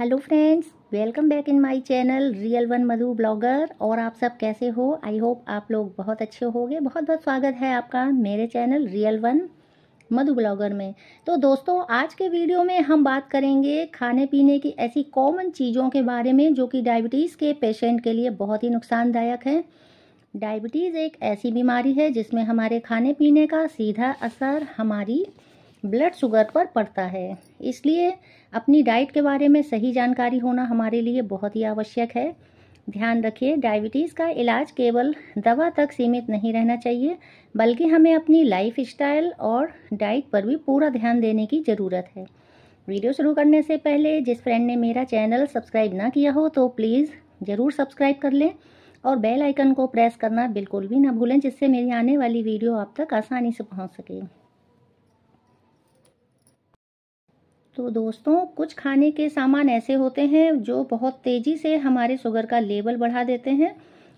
hello friends welcome back in my channel Real One Madhu Blogger और आप सब कैसे हो आई होप आप लोग बहुत अच्छे होगे बहुत बहुत स्वागत है आपका मेरे channel Real One Madhu Blogger में तो दोस्तों आज के वीडियो में हम बात करेंगे खाने पीने की ऐसी कॉमन चीज़ों के बारे में जो कि डायबिटीज़ के पेशेंट के लिए बहुत ही नुकसानदायक है डायबिटीज़ एक ऐसी बीमारी है जिसमें हमारे खाने पीने का सीधा असर हमारी ब्लड शुगर पर पड़ता है इसलिए अपनी डाइट के बारे में सही जानकारी होना हमारे लिए बहुत ही आवश्यक है ध्यान रखिए डायबिटीज़ का इलाज केवल दवा तक सीमित नहीं रहना चाहिए बल्कि हमें अपनी लाइफ स्टाइल और डाइट पर भी पूरा ध्यान देने की ज़रूरत है वीडियो शुरू करने से पहले जिस फ्रेंड ने मेरा चैनल सब्सक्राइब ना किया हो तो प्लीज़ ज़रूर सब्सक्राइब कर लें और बेल आइकन को प्रेस करना बिल्कुल भी ना भूलें जिससे मेरी आने वाली वीडियो आप तक आसानी से पहुंच सके तो दोस्तों कुछ खाने के सामान ऐसे होते हैं जो बहुत तेज़ी से हमारे शुगर का लेवल बढ़ा देते हैं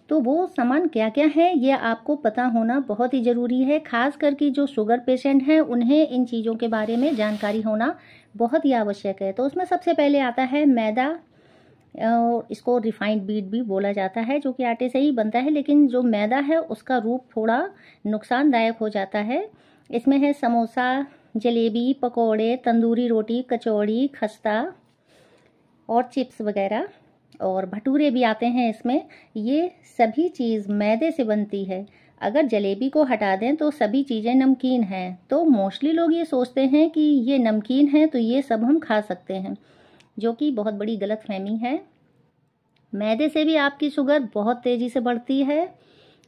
तो वो सामान क्या क्या है ये आपको पता होना बहुत ही ज़रूरी है खास करके जो शुगर पेशेंट हैं उन्हें इन चीज़ों के बारे में जानकारी होना बहुत ही आवश्यक है तो उसमें सबसे पहले आता है मैदा और इसको रिफाइंड बीट भी बोला जाता है जो कि आटे से ही बनता है लेकिन जो मैदा है उसका रूप थोड़ा नुकसानदायक हो जाता है इसमें है समोसा जलेबी पकोड़े तंदूरी रोटी कचौड़ी खस्ता और चिप्स वगैरह और भटूरे भी आते हैं इसमें ये सभी चीज़ मैदे से बनती है अगर जलेबी को हटा दें तो सभी चीज़ें नमकीन हैं तो मोस्टली लोग ये सोचते हैं कि ये नमकीन है तो ये सब हम खा सकते हैं जो कि बहुत बड़ी गलत फहमी है मैदे से भी आपकी शुगर बहुत तेज़ी से बढ़ती है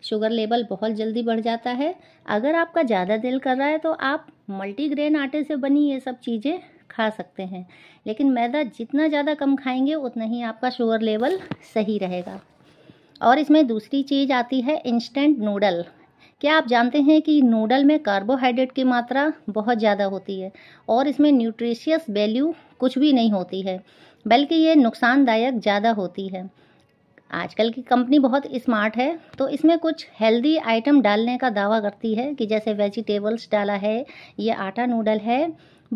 शुगर लेवल बहुत जल्दी बढ़ जाता है अगर आपका ज़्यादा दिल कर रहा है तो आप मल्टीग्रेन आटे से बनी ये सब चीज़ें खा सकते हैं लेकिन मैदा जितना ज़्यादा कम खाएंगे उतना ही आपका शुगर लेवल सही रहेगा और इसमें दूसरी चीज़ आती है इंस्टेंट नूडल क्या आप जानते हैं कि नूडल में कार्बोहाइड्रेट की मात्रा बहुत ज़्यादा होती है और इसमें न्यूट्रिशियस वैल्यू कुछ भी नहीं होती है बल्कि ये नुकसानदायक ज़्यादा होती है आजकल की कंपनी बहुत स्मार्ट है तो इसमें कुछ हेल्दी आइटम डालने का दावा करती है कि जैसे वेजिटेबल्स डाला है ये आटा नूडल है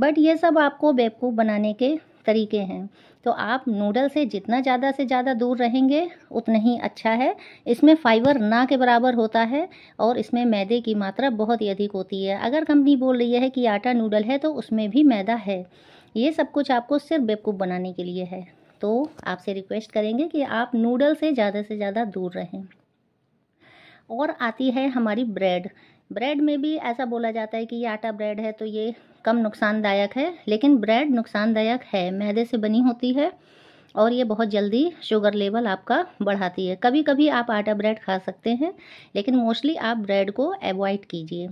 बट ये सब आपको बेवकूफ़ बनाने के तरीके हैं तो आप नूडल से जितना ज़्यादा से ज़्यादा दूर रहेंगे उतना ही अच्छा है इसमें फाइबर ना के बराबर होता है और इसमें मैदे की मात्रा बहुत ही अधिक होती है अगर कंपनी बोल रही है कि आटा नूडल है तो उसमें भी मैदा है ये सब कुछ आपको सिर्फ बेवकूफ़ बनाने के लिए है तो आपसे रिक्वेस्ट करेंगे कि आप नूडल से ज़्यादा से ज़्यादा दूर रहें और आती है हमारी ब्रेड ब्रेड में भी ऐसा बोला जाता है कि ये आटा ब्रेड है तो ये कम नुकसानदायक है लेकिन ब्रेड नुकसानदायक है मैदे से बनी होती है और ये बहुत जल्दी शुगर लेवल आपका बढ़ाती है कभी कभी आप आटा ब्रेड खा सकते हैं लेकिन मोस्टली आप ब्रेड को एवॉइड कीजिए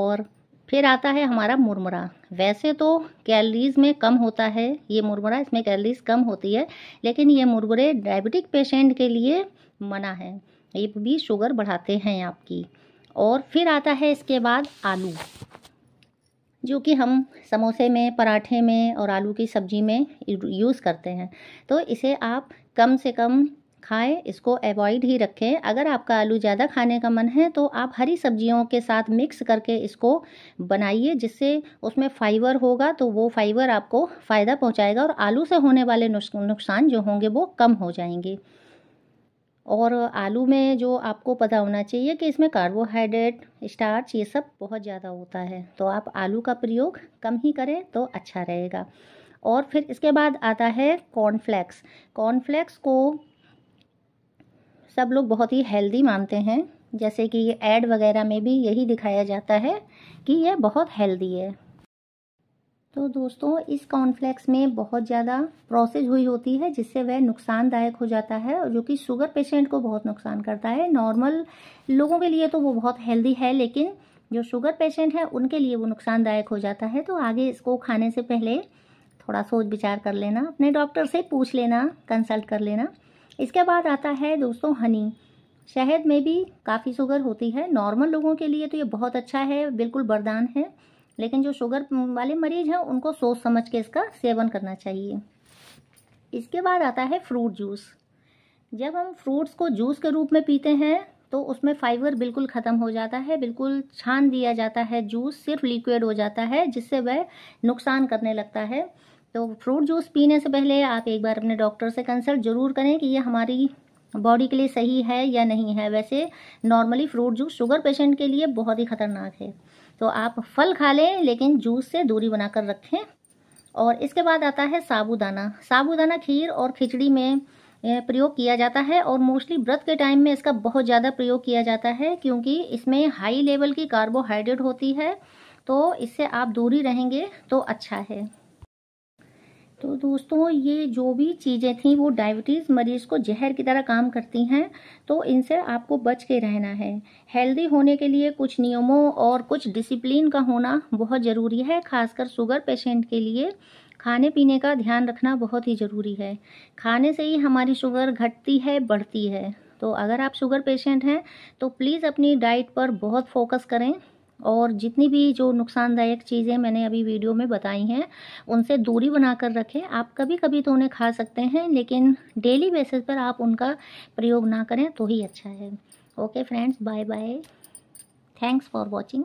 और फिर आता है हमारा मुरमुरा वैसे तो कैलरीज में कम होता है ये मुरमुरा इसमें कैलरीज कम होती है लेकिन ये मुरमुरे डायबिटिक पेशेंट के लिए मना है ये भी शुगर बढ़ाते हैं आपकी और फिर आता है इसके बाद आलू जो कि हम समोसे में पराठे में और आलू की सब्जी में यूज़ करते हैं तो इसे आप कम से कम खाएं इसको अवॉइड ही रखें अगर आपका आलू ज़्यादा खाने का मन है तो आप हरी सब्जियों के साथ मिक्स करके इसको बनाइए जिससे उसमें फाइबर होगा तो वो फाइबर आपको फ़ायदा पहुंचाएगा और आलू से होने वाले नुकसान जो होंगे वो कम हो जाएंगे और आलू में जो आपको पता होना चाहिए कि इसमें कार्बोहाइड्रेट स्टार्च ये सब बहुत ज़्यादा होता है तो आप आलू का प्रयोग कम ही करें तो अच्छा रहेगा और फिर इसके बाद आता है कॉर्नफ्लैक्स कॉर्नफ्लैक्स को सब लोग बहुत ही हेल्दी मानते हैं जैसे कि ये एड वगैरह में भी यही दिखाया जाता है कि यह बहुत हेल्दी है तो दोस्तों इस कॉर्नफ्लेक्स में बहुत ज़्यादा प्रोसेस हुई होती है जिससे वह नुकसानदायक हो जाता है और जो कि शुगर पेशेंट को बहुत नुकसान करता है नॉर्मल लोगों के लिए तो वो बहुत हेल्दी है लेकिन जो शुगर पेशेंट है उनके लिए वो नुकसानदायक हो जाता है तो आगे इसको खाने से पहले थोड़ा सोच विचार कर लेना अपने डॉक्टर से पूछ लेना कंसल्ट कर लेना इसके बाद आता है दोस्तों हनी शहद में भी काफ़ी शुगर होती है नॉर्मल लोगों के लिए तो ये बहुत अच्छा है बिल्कुल बरदान है लेकिन जो शुगर वाले मरीज हैं उनको सोच समझ के इसका सेवन करना चाहिए इसके बाद आता है फ्रूट जूस जब हम फ्रूट्स को जूस के रूप में पीते हैं तो उसमें फाइबर बिल्कुल ख़त्म हो जाता है बिल्कुल छान दिया जाता है जूस सिर्फ लिक्विड हो जाता है जिससे वह नुकसान करने लगता है तो फ्रूट जूस पीने से पहले आप एक बार अपने डॉक्टर से कंसल्ट ज़रूर करें कि ये हमारी बॉडी के लिए सही है या नहीं है वैसे normally fruit juice sugar patient के लिए बहुत ही ख़तरनाक है तो आप फल खा लें लेकिन जूस से दूरी बनाकर रखें और इसके बाद आता है साबूदाना साबूदाना खीर और खिचड़ी में प्रयोग किया जाता है और मोस्टली व्रत के टाइम में इसका बहुत ज़्यादा प्रयोग किया जाता है क्योंकि इसमें हाई लेवल की कार्बोहाइड्रेट होती है तो इससे आप दूरी रहेंगे तो अच्छा है तो दोस्तों ये जो भी चीज़ें थी वो डायबिटीज़ मरीज को जहर की तरह काम करती हैं तो इनसे आपको बच के रहना है हेल्दी होने के लिए कुछ नियमों और कुछ डिसिप्लिन का होना बहुत ज़रूरी है खासकर शुगर पेशेंट के लिए खाने पीने का ध्यान रखना बहुत ही ज़रूरी है खाने से ही हमारी शुगर घटती है बढ़ती है तो अगर आप शुगर पेशेंट हैं तो प्लीज़ अपनी डाइट पर बहुत फोकस करें और जितनी भी जो नुकसानदायक चीज़ें मैंने अभी वीडियो में बताई हैं उनसे दूरी बना कर रखें आप कभी कभी तो उन्हें खा सकते हैं लेकिन डेली बेसिस पर आप उनका प्रयोग ना करें तो ही अच्छा है okay friends bye bye thanks for watching